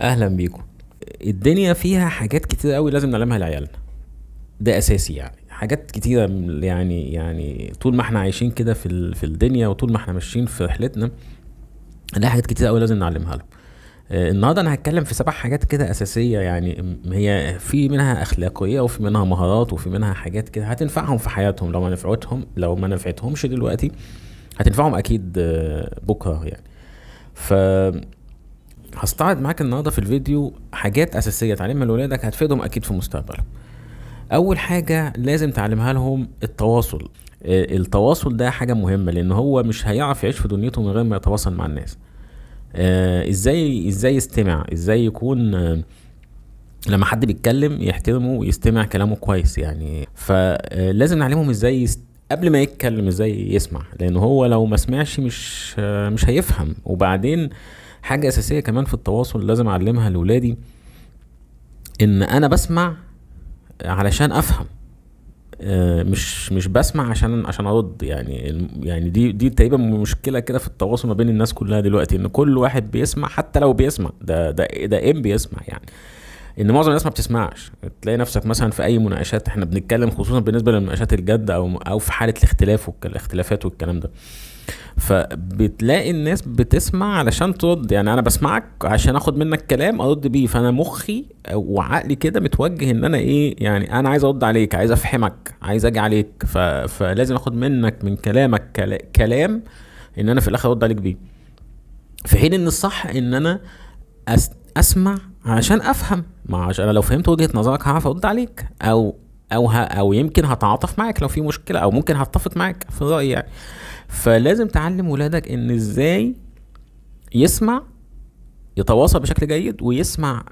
اهلا بيكم الدنيا فيها حاجات كتير قوي لازم نعلمها لعيالنا ده اساسي يعني حاجات كتيرة يعني يعني طول ما احنا عايشين كده في ال... في الدنيا وطول ما احنا ماشيين في رحلتنا ده حاجات كتيرة قوي لازم نعلمها لهم آه، النهارده انا هتكلم في سبع حاجات كده اساسيه يعني هي في منها اخلاقيه وفي منها مهارات وفي منها حاجات كده هتنفعهم في حياتهم لو ما نفعتهم لو ما نفعتهمش دلوقتي هتنفعهم اكيد آه، بكره يعني ف هستعرض معاك النهارده في الفيديو حاجات اساسيه تعلمها لاولادك هتفيدهم اكيد في مستقبلهم اول حاجه لازم تعلمها لهم التواصل آه، التواصل ده حاجه مهمه لان هو مش هيعرف يعيش في دنيته من غير ما يتواصل مع الناس آه، ازاي ازاي يستمع ازاي يكون آه، لما حد بيتكلم يحترمه ويستمع كلامه كويس يعني فلازم نعلمهم ازاي يست... قبل ما يتكلم ازاي يسمع لان هو لو ما سمعش مش مش هيفهم وبعدين حاجه اساسيه كمان في التواصل لازم اعلمها لاولادي ان انا بسمع علشان افهم آه، مش مش بسمع عشان عشان ارد يعني يعني دي دي تقريبا مشكله كده في التواصل ما بين الناس كلها دلوقتي ان كل واحد بيسمع حتى لو بيسمع ده ده ده ايه بيسمع يعني ان معظم الناس ما بتسمعش تلاقي نفسك مثلا في اي مناقشات احنا بنتكلم خصوصا بالنسبه للمناقشات الجاده او او في حاله الاختلاف والاختلافات والكلام ده فبتلاقي الناس بتسمع علشان ترد يعني انا بسمعك عشان اخد منك كلام ارد بيه فانا مخي وعقلي كده متوجه ان انا ايه يعني انا عايز ارد عليك عايز افهمك عايز اجي عليك ف... فلازم اخد منك من كلامك كلا... كلام ان انا في الاخر ارد عليك بيه في حين ان الصح ان انا أس... اسمع عشان افهم ما عشان انا لو فهمت وجهه نظرك هعرف ارد عليك او او ه... او يمكن هتعاطف معاك لو في مشكله او ممكن هتفق معاك في رايي يعني فلازم تعلم ولادك ان ازاي يسمع يتواصل بشكل جيد ويسمع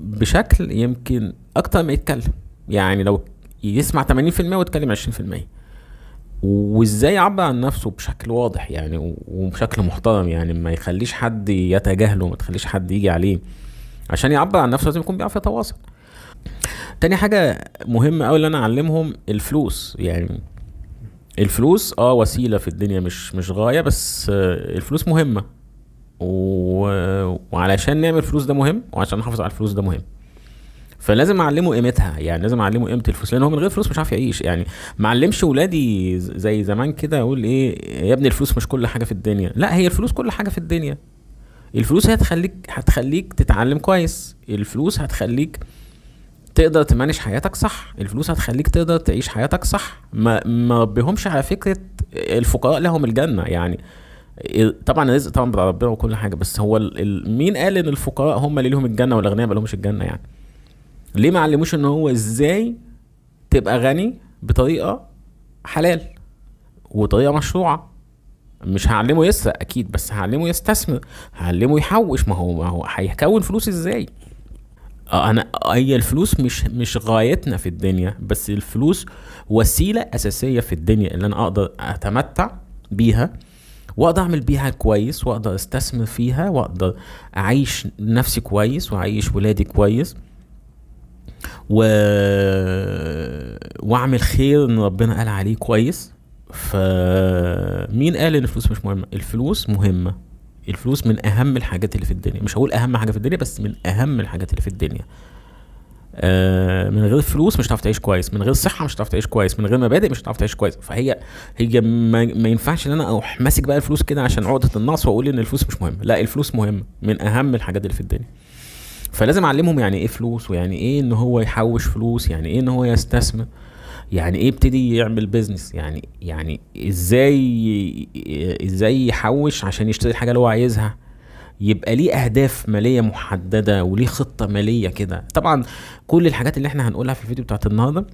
بشكل يمكن اكتر ما يتكلم يعني لو يسمع 80% ويتكلم 20% وازاي يعبر عن نفسه بشكل واضح يعني وبشكل محترم يعني ما يخليش حد يتجاهله ما تخليش حد يجي عليه عشان يعبر عن نفسه لازم يكون بيعرف يتواصل تاني حاجه مهمه قوي اللي انا اعلمهم الفلوس يعني الفلوس اه وسيله في الدنيا مش مش غايه بس آه الفلوس مهمه و... وعلشان نعمل فلوس ده مهم وعشان نحافظ على الفلوس ده مهم فلازم اعلمه قيمتها يعني لازم اعلمه قيمه الفلوس لان هو من غير فلوس مش عارف يعيش يعني ما علمش ولادي زي زمان كده اقول ايه يا ابني الفلوس مش كل حاجه في الدنيا لا هي الفلوس كل حاجه في الدنيا الفلوس هتخليك هتخليك تتعلم كويس الفلوس هتخليك تقدر تمانش حياتك صح الفلوس هتخليك تقدر تعيش حياتك صح ما ما بهمش على فكره الفقراء لهم الجنه يعني إيه، طبعا الرزق طبعا بتاع ربنا وكل حاجه بس هو مين قال ان الفقراء هم اللي لهم الجنه والاغنياء ما لهمش الجنه يعني ليه ما علموش ان هو ازاي تبقى غني بطريقه حلال وطريقه مشروعه مش هعلمه يسرق اكيد بس هعلمه يستثمر هعلمه يحوش ما هو ما هو هيكون فلوس ازاي آه، انا هي الفلوس مش مش غايتنا في الدنيا بس الفلوس وسيله اساسيه في الدنيا اللي انا اقدر اتمتع بيها واقدر اعمل بيها كويس واقدر استثمر فيها واقدر اعيش نفسي كويس واعيش ولادي كويس و... واعمل خير ان ربنا قال عليه كويس فمين قال ان الفلوس مش مهمه الفلوس مهمه الفلوس من اهم الحاجات اللي في الدنيا مش هقول اهم حاجه في الدنيا بس من اهم الحاجات اللي في الدنيا آه، من غير فلوس مش هتعرف تعيش كويس من غير صحه مش هتعرف تعيش كويس من غير مبادئ مش هتعرف تعيش كويس فهي هي ما, ما ينفعش ان انا اروح ماسك بقى الفلوس كده عشان عقده النقص واقول ان الفلوس مش مهمه لا الفلوس مهمه من اهم الحاجات اللي في الدنيا فلازم اعلمهم يعني ايه فلوس ويعني ايه ان هو يحوش فلوس يعني ايه ان هو يستثمر يعني ايه يبتدي يعمل بيزنس يعني يعني ازاي ازاي يحوش عشان يشتري الحاجه اللي هو عايزها يبقى ليه اهداف ماليه محدده وليه خطه ماليه كده طبعا كل الحاجات اللي احنا هنقولها في الفيديو بتاعت النهارده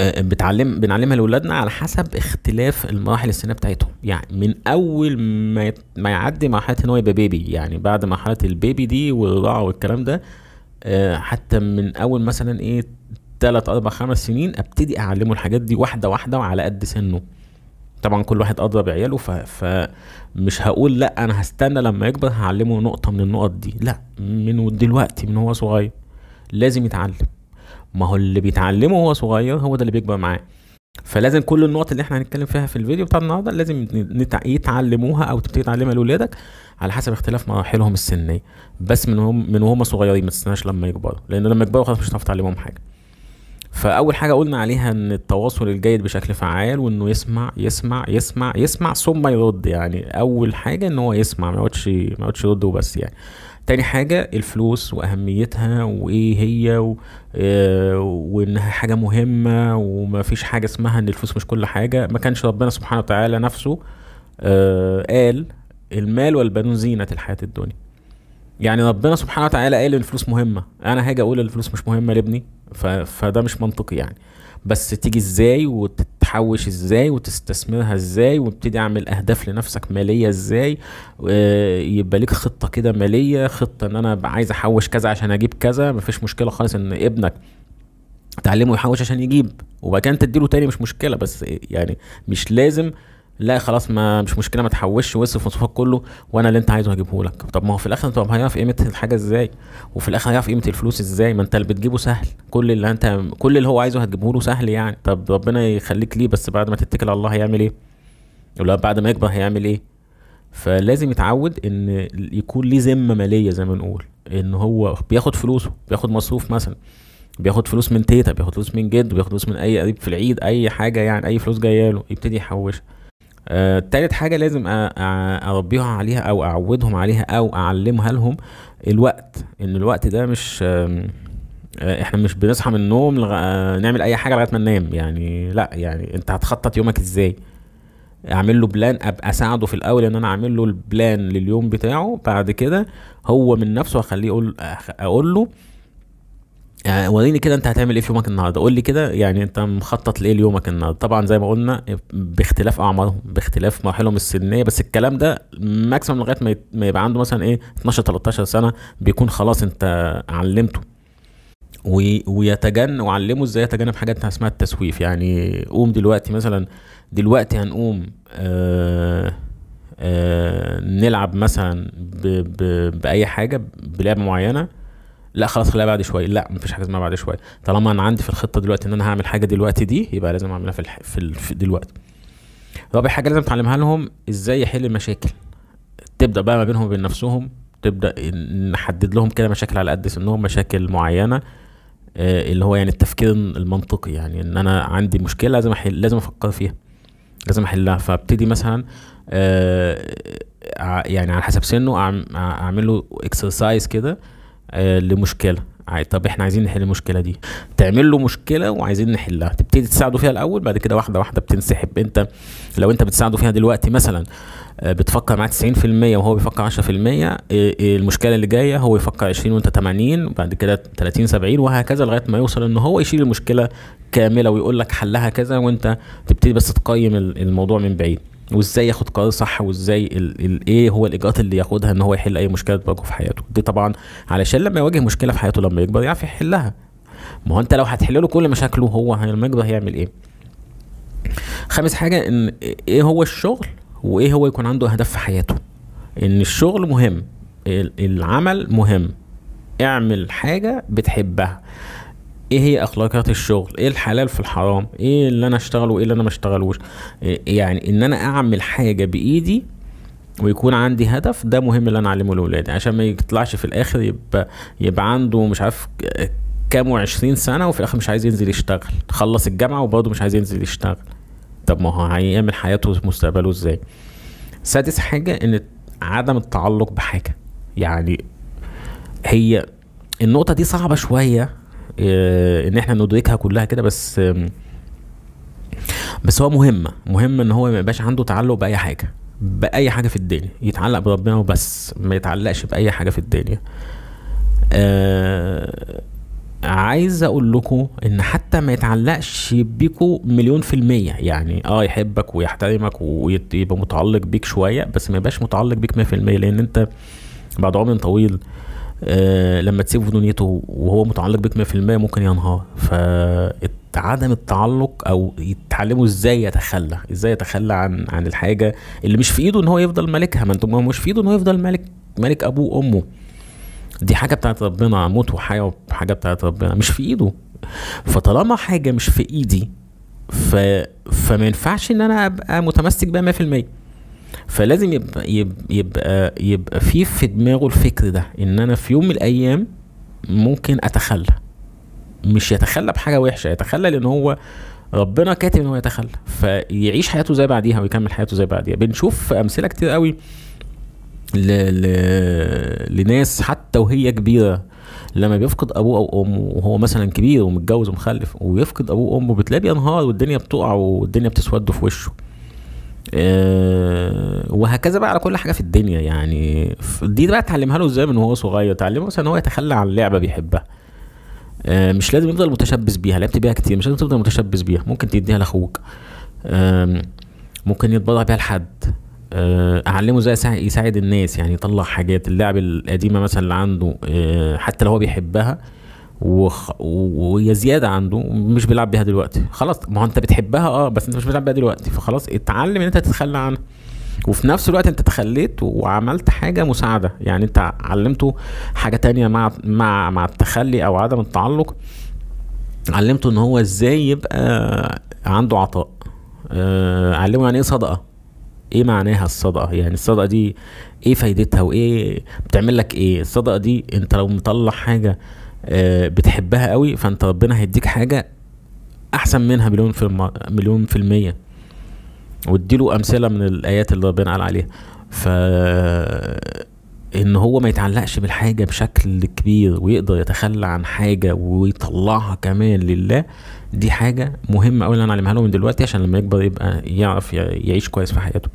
آه، بتعلم بنعلمها لاولادنا على حسب اختلاف المراحل السنيه بتاعتهم يعني من اول ما ما يعدي مرحله ان هو يبقى بيبي يعني بعد مرحله البيبي دي والرضاعه والكلام ده آه، حتى من اول مثلا ايه ثلاث اربع خمس سنين ابتدي اعلمه الحاجات دي واحده واحده وعلى قد سنه طبعا كل واحد ادرى بعياله ف... فمش هقول لا انا هستنى لما يكبر هعلمه نقطه من النقط دي لا من دلوقتي من هو صغير لازم يتعلم ما هو اللي بيتعلمه وهو صغير هو ده اللي بيكبر معاه فلازم كل النقط اللي احنا هنتكلم فيها في الفيديو بتاع النهارده لازم نتع... يتعلموها او تبتدي تعلمها لاولادك على حسب اختلاف مراحلهم السنيه بس من هم من وهم صغيرين ما تستناش لما يكبروا لان لما يكبروا خلاص مش هتعرف تعلمهم حاجه فاول حاجه قلنا عليها ان التواصل الجيد بشكل فعال وانه يسمع يسمع يسمع يسمع ثم يرد يعني اول حاجه ان هو يسمع ما يقعدش ما يقعدش يرد وبس يعني تاني حاجة الفلوس وأهميتها وإيه هي و... آه وإنها حاجة مهمة ومفيش حاجة اسمها إن الفلوس مش كل حاجة ما كانش ربنا سبحانه وتعالى نفسه آه قال المال والبنون زينة الحياة الدنيا يعني ربنا سبحانه وتعالى قال الفلوس مهمه انا هاجي اقول الفلوس مش مهمه لابني ف... فده مش منطقي يعني بس تيجي ازاي وتتحوش ازاي وتستثمرها ازاي وابتدي اعمل اهداف لنفسك ماليه ازاي آه، يبقى ليك خطه كده ماليه خطه ان انا عايز احوش كذا عشان اجيب كذا مفيش مشكله خالص ان ابنك تعلمه يحوش عشان يجيب وبعد كده تديله تاني مش مشكله بس يعني مش لازم لا خلاص ما مش مشكله ما تحوش واصرف مصروفك كله وانا اللي انت عايزه هجيبه لك طب ما هو في الاخر انت هيعرف قيمه الحاجه ازاي وفي الاخر هيعرف قيمه الفلوس ازاي ما انت اللي بتجيبه سهل كل اللي انت كل اللي هو عايزه هتجيبه له سهل يعني طب ربنا يخليك ليه بس بعد ما تتكل على الله هيعمل ايه ولا بعد ما يكبر هيعمل ايه فلازم يتعود ان يكون ليه ذمه ماليه زي ما نقول ان هو بياخد فلوسه بياخد مصروف مثلا بياخد فلوس من تيتا بياخد فلوس من جد بياخد فلوس من اي قريب في العيد اي حاجه يعني اي فلوس جايه له يبتدي يحوشها آه، تالت حاجة لازم أربيها عليها أو أعودهم عليها أو أعلمها لهم الوقت إن الوقت ده مش آه، احنا مش بنصحى من النوم لغ... آه، نعمل اي حاجه لغايه ما ننام يعني لا يعني انت هتخطط يومك ازاي اعمل له بلان ابقى اساعده في الاول ان انا اعمل له البلان لليوم بتاعه بعد كده هو من نفسه هخليه اقول اقول له يعني وريني كده انت هتعمل ايه في يومك النهارده قول لي كده يعني انت مخطط لايه ليومك النهارده طبعا زي ما قلنا باختلاف اعمارهم باختلاف مراحلهم السنيه بس الكلام ده ماكسيمم لغايه ما يبقى عنده مثلا ايه 12 13 سنه بيكون خلاص انت علمته ويتجنب وعلمه ازاي يتجنب حاجات اسمها التسويف يعني قوم دلوقتي مثلا دلوقتي هنقوم آآ آه، آآ آه، نلعب مثلا بـ بـ باي حاجه بلعبه معينه لا خلاص خليها بعد شويه لا مفيش حاجه اسمها بعد شويه طالما انا عندي في الخطه دلوقتي ان انا هعمل حاجه دلوقتي دي يبقى لازم اعملها في, الح... في, ال... في دلوقتي رابع حاجه لازم تعلمها لهم ازاي يحل المشاكل تبدا بقى ما بينهم وبين نفسهم تبدا نحدد لهم كده مشاكل على قد سنهم مشاكل معينه آه، اللي هو يعني التفكير المنطقي يعني ان انا عندي مشكله لازم احل لازم افكر فيها لازم احلها فابتدي مثلا آه، يعني على حسب سنه اعمل له اكسرسايز كده آه، لمشكله طب احنا عايزين نحل المشكله دي تعمل له مشكله وعايزين نحلها تبتدي تساعده فيها الاول بعد كده واحده واحده بتنسحب انت لو انت بتساعده فيها دلوقتي مثلا آه، بتفكر معاه 90% وهو بيفكر 10% آه، المشكله اللي جايه هو يفكر 20 وانت 80 بعد كده 30 70 وهكذا لغايه ما يوصل ان هو يشيل المشكله كامله ويقول لك حلها كذا وانت تبتدي بس تقيم الموضوع من بعيد وازاي ياخد قرار صح وازاي ايه هو الاجراءات اللي ياخدها ان هو يحل اي مشكله تواجهه في حياته دي طبعا علشان لما يواجه مشكله في حياته لما يكبر يعرف يحلها ما هو انت لو هتحل له كل مشاكله هو لما يكبر هيعمل ايه خامس حاجه ان ايه هو الشغل وايه هو يكون عنده اهداف في حياته ان الشغل مهم العمل مهم اعمل حاجه بتحبها ايه هي اخلاقيات الشغل ايه الحلال في الحرام ايه اللي انا اشتغله وايه اللي انا ما اشتغلوش إيه يعني ان انا اعمل حاجه بايدي ويكون عندي هدف ده مهم اللي انا اعلمه لاولادي عشان ما يطلعش في الاخر يبقى يبقى عنده مش عارف كام وعشرين سنة وفي الآخر مش عايز ينزل يشتغل خلص الجامعة وبرضه مش عايز ينزل يشتغل طب ما هو هيعمل حياته ومستقبله ازاي سادس حاجة ان عدم التعلق بحاجة يعني هي النقطة دي صعبة شوية آه، ان احنا ندركها كلها كده بس بس هو مهم مهم ان هو ما يبقاش عنده تعلق باي حاجه باي حاجه في الدنيا يتعلق بربنا وبس ما يتعلقش باي حاجه في الدنيا آه عايز اقول لكم ان حتى ما يتعلقش بيكوا مليون في المية يعني اه يحبك ويحترمك ويبقى متعلق بيك شوية بس ما يبقاش متعلق بيك مية في المية لان انت بعد عمر طويل آه آه، لما تسيبه في دنيته وهو متعلق بك 100% ممكن ينهار فعدم التعلق او يتعلموا ازاي يتخلى ازاي يتخلى عن عن الحاجه اللي مش في ايده ان هو يفضل مالكها ما انتم مش في ايده ان هو يفضل مالك مالك ابوه وامه دي حاجه بتاعت ربنا موت وحياه حاجه بتاعت ربنا مش في ايده فطالما حاجه مش في ايدي ف... فما ينفعش ان انا ابقى متمسك بيها 100% فلازم يبقى يبقى يبقى, يبقى في في دماغه الفكر ده ان انا في يوم من الايام ممكن اتخلى مش يتخلى بحاجه وحشه يتخلى لان هو ربنا كاتب ان هو يتخلى فيعيش حياته زي بعديها ويكمل حياته زي بعديها بنشوف امثله كتير قوي ل... ل... لناس حتى وهي كبيره لما بيفقد ابوه او امه وهو مثلا كبير ومتجوز ومخلف ويفقد ابوه وامه بتلاقيه بينهار والدنيا بتقع والدنيا بتسود في وشه أه وهكذا بقى على كل حاجه في الدنيا يعني دي بقى اتعلمها له ازاي من وهو صغير اتعلمه مثلا ان هو يتخلى عن لعبه بيحبها أه مش لازم يفضل متشبث بيها لعبت بيها كتير مش لازم تفضل متشبث بيها ممكن تديها لاخوك أه ممكن يتبضع بيها لحد آه، اعلمه ازاي يساعد الناس يعني يطلع حاجات اللعب القديمه مثلا اللي عنده آه، حتى لو هو بيحبها وخ... ويا زياده عنده مش بيلعب بيها دلوقتي خلاص ما هو انت بتحبها اه بس انت مش بتلعب بيها دلوقتي فخلاص اتعلم ان انت تتخلى عنها وفي نفس الوقت انت تخليت وعملت حاجه مساعده يعني انت علمته حاجه تانية مع مع مع التخلي او عدم التعلق علمته ان هو ازاي يبقى عنده عطاء أه علمه يعني ايه صدقه ايه معناها الصدقه يعني الصدقه دي ايه فايدتها وايه بتعمل لك ايه الصدقه دي انت لو مطلع حاجه آه، بتحبها قوي فانت ربنا هيديك حاجه احسن منها مليون في الم... مليون في الميه واديله امثله من الايات اللي ربنا قال عليها ف ان هو ما يتعلقش بالحاجه بشكل كبير ويقدر يتخلى عن حاجه ويطلعها كمان لله دي حاجه مهمه قوي اللي انا علمها له من دلوقتي عشان لما يكبر يبقى يعرف يعيش كويس في حياته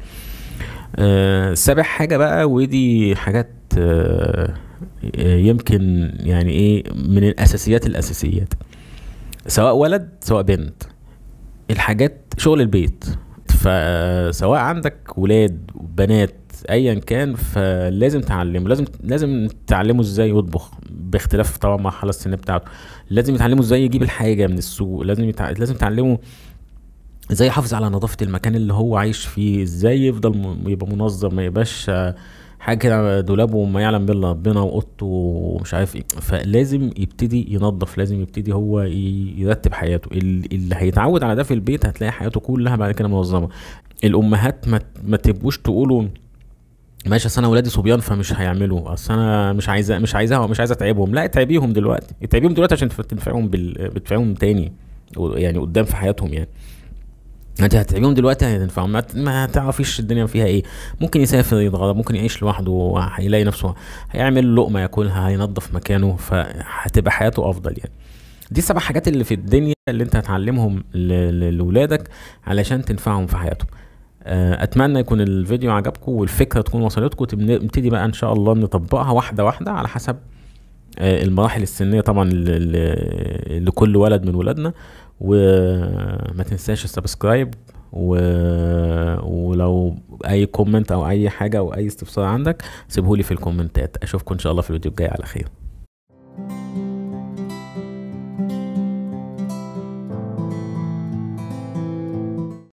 آه سابع حاجه بقى ودي حاجات آه آه، يمكن يعني ايه من الاساسيات الاساسيات سواء ولد سواء بنت الحاجات شغل البيت فسواء عندك ولاد بنات ايا كان فلازم تعلمه لازم لازم تعلمه ازاي يطبخ باختلاف طبعا المرحله السنيه بتاعته لازم يتعلمه ازاي يجيب الحاجه من السوق لازم يتع... لازم تعلمه ازاي يحافظ على نظافه المكان اللي هو عايش فيه ازاي يفضل م... يبقى منظم ما يبقاش حاجه كده دولابه وما يعلم بالله ربنا واوضته ومش عارف ايه فلازم يبتدي ينظف لازم يبتدي هو يرتب حياته اللي هيتعود على ده في البيت هتلاقي حياته كلها بعد كده منظمه الامهات ما, ما تبقوش تقولوا ماشي اصل انا ولادي صبيان فمش هيعملوا اصل انا مش عايزه مش عايزاها مش عايزه اتعبهم لا اتعبيهم دلوقتي اتعبيهم دلوقتي عشان تنفعهم بال... تاني يعني قدام في حياتهم يعني انت هتعيون دلوقتي هينفع ما, تعرفيش الدنيا فيها ايه ممكن يسافر يتغرب ممكن يعيش لوحده هيلاقي نفسه هيعمل لقمه ياكلها هينظف مكانه فهتبقى حياته افضل يعني دي سبع حاجات اللي في الدنيا اللي انت هتعلمهم لولادك علشان تنفعهم في حياتهم آه، اتمنى يكون الفيديو عجبكم والفكره تكون وصلتكم تبتدي بقى ان شاء الله نطبقها واحده واحده على حسب آه، المراحل السنيه طبعا لكل ولد من ولادنا وما تنساش السبسكرايب و... ولو اي كومنت او اي حاجه او اي استفسار عندك سيبهولي في الكومنتات اشوفكم ان شاء الله في الفيديو الجاي على خير